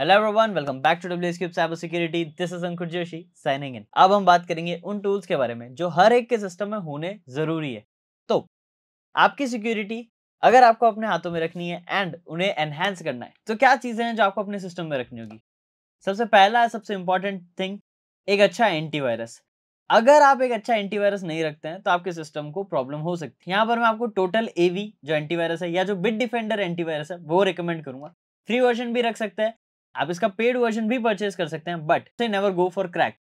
hello everyone welcome back to W S cube cyber security this is Ankur Joshi signing in अब हम बात करेंगे उन टूल्स के बारे में जो हर एक के सिस्टम में होने जरूरी है तो आपकी सिक्योरिटी अगर आपको अपने हाथों में रखनी है एंड उन्हें एनहेंस करना है तो क्या चीज़ें हैं जो आपको अपने सिस्टम में रखनी होगी सबसे पहला सबसे इंपॉर्टेंट थिंग एक अच्छा एंटीवायरस अगर आप एक अच्छा एंटीवायरस नहीं रखते हैं तो आपके सिस्टम को प्रॉब्लम हो सकती है यहाँ पर मैं आपको टोटल एवी जो एंटीवायरस है या जो बिट डिफेंडर एंटीवायरस है वो रिकमेंड करूंगा फ्री वर्जन भी रख सकते हैं आप इसका पेड वर्जन भी परचेज कर सकते हैं but say never go for crack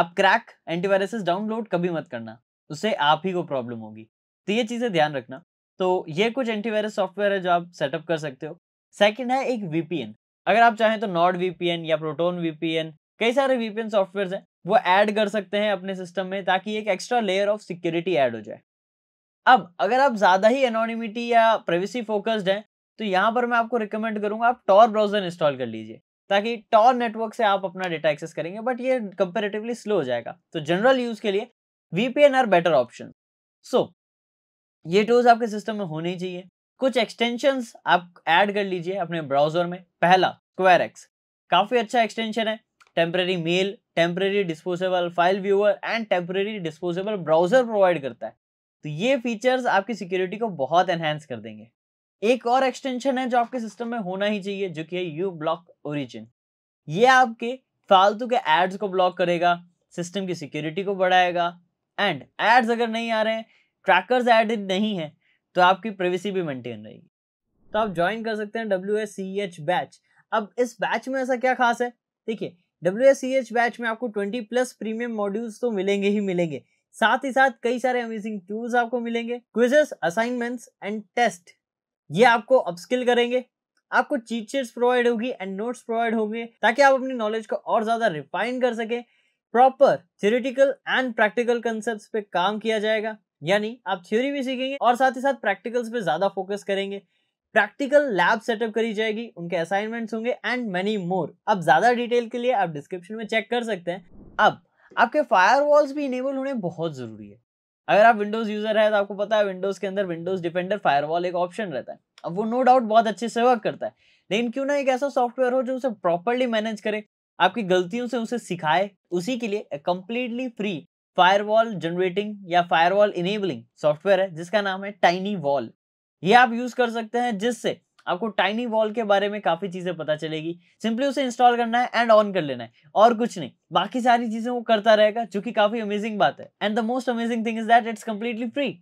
आप क्रैक एंटीवायरसेस डाउनलोड कभी मत करना उससे आप ही को प्रॉब्लम होगी तो ये चीज़ें ध्यान रखना तो ये कुछ एंटीवायरस सॉफ्टवेयर है जो आप सेटअप कर सकते हो सेकेंड है एक वीपीएन अगर आप चाहें तो नॉर्ड वीपीएन या प्रोटोन वीपीएन कई सारे वीपीएन सॉफ्टवेयर हैं वो ऐड कर सकते हैं अपने सिस्टम में ताकि एक extra layer of security add हो जाए अब अगर आप ज़्यादा ही एनोनिमिटी या प्राइवेसी फोकस्ड हैं तो यहाँ पर मैं आपको रिकमेंड करूँगा आप टॉर ब्राउज़र इंस्टॉल कर लीजिए ताकि टॉर नेटवर्क से आप अपना डेटा एक्सेस करेंगे बट ये कंपेरेटिवली स्लो हो जाएगा तो जनरल यूज के लिए VPN are better option so ये टूल्स आपके सिस्टम में होने चाहिए कुछ एक्सटेंशन आप ऐड कर लीजिए अपने ब्राउजर में पहला स्क्वायर एक्स काफ़ी अच्छा एक्सटेंशन है temporary mail temporary disposable file viewer and temporary disposable browser provide करता है तो ये फीचर्स आपकी सिक्योरिटी को बहुत एनहेंस कर देंगे एक और एक्सटेंशन है जो आपके सिस्टम में होना ही चाहिए जो कि है यू ब्लॉक ओरिजिन ये आपके फालतू के एड्स को ब्लॉक करेगा सिस्टम की सिक्योरिटी को बढ़ाएगा एंड एड्स अगर नहीं आ रहे हैं ट्रैकर्स एड नहीं है तो आपकी प्रिवेसी भी मेंटेन रहेगी तो आप ज्वाइन कर सकते हैं डब्ल्यू बैच अब इस बैच में ऐसा क्या खास है देखिए डब्ल्यू बैच में आपको ट्वेंटी प्लस प्रीमियम मॉड्यूल्स तो मिलेंगे ही मिलेंगे साथ ही साथ कई सारे अमेजिंग टूल्स आपको मिलेंगे क्विजेस असाइनमेंट्स एंड टेस्ट ये आपको अपस्किल करेंगे आपको चीट शीट्स प्रोवाइड होगी एंड नोट्स प्रोवाइड होंगे ताकि आप अपनी नॉलेज को और ज़्यादा रिफाइन कर सके proper theoretical and practical concept पे काम किया जाएगा यानी आप थ्योरी भी सीखेंगे और साथ ही साथ प्रैक्टिकल्स पे ज़्यादा फोकस करेंगे प्रैक्टिकल लैब सेटअप करी जाएगी उनके असाइनमेंट्स होंगे एंड मेनी मोर अब ज़्यादा डिटेल के लिए आप डिस्क्रिप्शन में चेक कर सकते हैं अब आपके फायर वॉल्स भी इनेबल होने बहुत ज़रूरी है अगर आप विंडोज यूजर है तो आपको पता है विंडोज के अंदर विंडोज डिफेंडर फायरवॉल एक ऑप्शन रहता है अब वो नो डाउट बहुत अच्छे से वर्क करता है लेकिन क्यों ना एक ऐसा सॉफ्टवेयर हो जो उसे प्रॉपरली मैनेज करे आपकी गलतियों से उसे सिखाए उसी के लिए कंप्लीटली फ्री फायरवॉल जनरेटिंग या फायरवॉल इनेबलिंग सॉफ्टवेयर है जिसका नाम है टाइनी वॉल ये आप यूज कर सकते हैं जिससे आपको टाइनी वॉल के बारे में काफ़ी चीज़ें पता चलेगी सिंपली उसे इंस्टॉल करना है एंड ऑन कर लेना है और कुछ नहीं बाकी सारी चीज़ें वो करता रहेगा जो कि काफ़ी अमेजिंग बात है and the most amazing thing is that it's completely free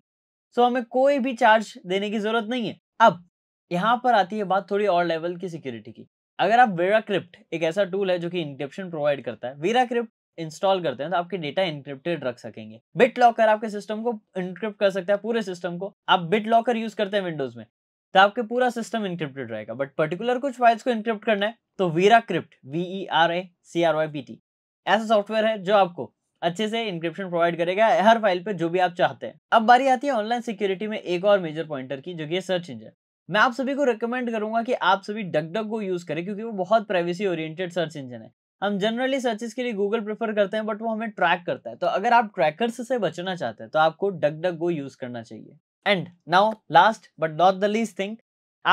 so हमें कोई भी चार्ज देने की ज़रूरत नहीं है अब यहाँ पर आती है बात थोड़ी और लेवल की सिक्योरिटी की अगर आप वेरा क्रिप्ट एक ऐसा टूल है जो कि इंक्रिप्शन प्रोवाइड करता है वेरा क्रिप्ट इंस्टॉल करते हैं तो आपके डेटा इंक्रिप्टेड रख सकेंगे बिट लॉकर आपके सिस्टम को इंक्रिप्ट कर सकता है पूरे सिस्टम को आप बिट लॉकर यूज करते हैं विंडोज में तो आपके पूरा सिस्टम इंक्रिप्टेड रहेगा बट पर्टिकुलर कुछ फाइल्स को इंक्रिप्ट करना है तो VeraCrypt V E R A C R Y P T ऐसा सॉफ्टवेयर है जो आपको अच्छे से इंक्रिप्शन प्रोवाइड करेगा हर फाइल पे जो भी आप चाहते हैं अब बारी आती है ऑनलाइन सिक्योरिटी में एक और मेजर पॉइंटर की जो कि सर्च इंजन मैं आप सभी को रिकमेंड करूंगा कि आप सभी डकडक को यूज करें क्योंकि वो बहुत प्राइवेसी ओरिएंटेड सर्च इंजन है हम जनरली सर्चेस के लिए गूगल प्रेफर करते हैं बट वो हमें ट्रैक करता है तो अगर आप ट्रैकर्स से बचना चाहते हैं तो आपको डकडक को यूज करना चाहिए and now last but not the least thing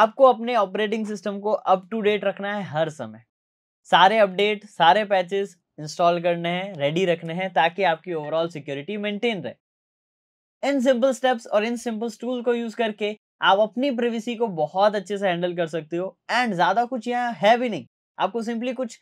आपको अपने ऑपरेटिंग सिस्टम को अप टू डेट रखना है हर समय सारे अपडेट सारे पैचेस इंस्टॉल करने हैं रेडी रखने हैं ताकि आपकी ओवरऑल सिक्योरिटी मेंटेन रहे इन सिंपल स्टेप्स और इन सिंपल टूल को यूज करके आप अपनी प्रिवेसी को बहुत अच्छे से हैंडल कर सकते हो एंड ज़्यादा कुछ यहाँ है भी नहीं आपको सिंपली कुछ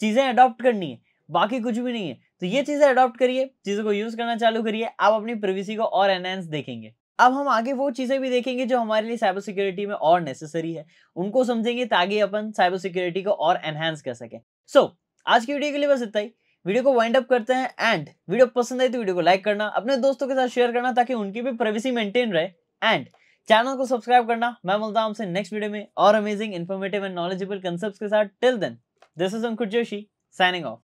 चीज़ें अडॉप्ट करनी है बाकी कुछ भी नहीं है तो ये चीज़ें अडॉप्ट करिए चीज़ों को यूज़ करना चालू करिए आप अपनी प्रिवेसी को और एनहेंस देखेंगे अब हम आगे वो चीज़ें भी देखेंगे जो हमारे लिए साइबर सिक्योरिटी में और नेसेसरी है उनको समझेंगे ताकि अपन साइबर सिक्योरिटी को और एनहेंस कर सकें सो so, आज की वीडियो के लिए बस इतना ही वीडियो को वाइंड अप करते हैं एंड वीडियो पसंद आई तो वीडियो को लाइक करना अपने दोस्तों के साथ शेयर करना ताकि उनकी भी प्राइवेसी मेंटेन रहे एंड चैनल को सब्सक्राइब करना मैं बोलता हूँ आपसे नेक्स्ट वीडियो में और amazing informative and knowledgeable concept के साथ till then this is Ankur Joshi signing of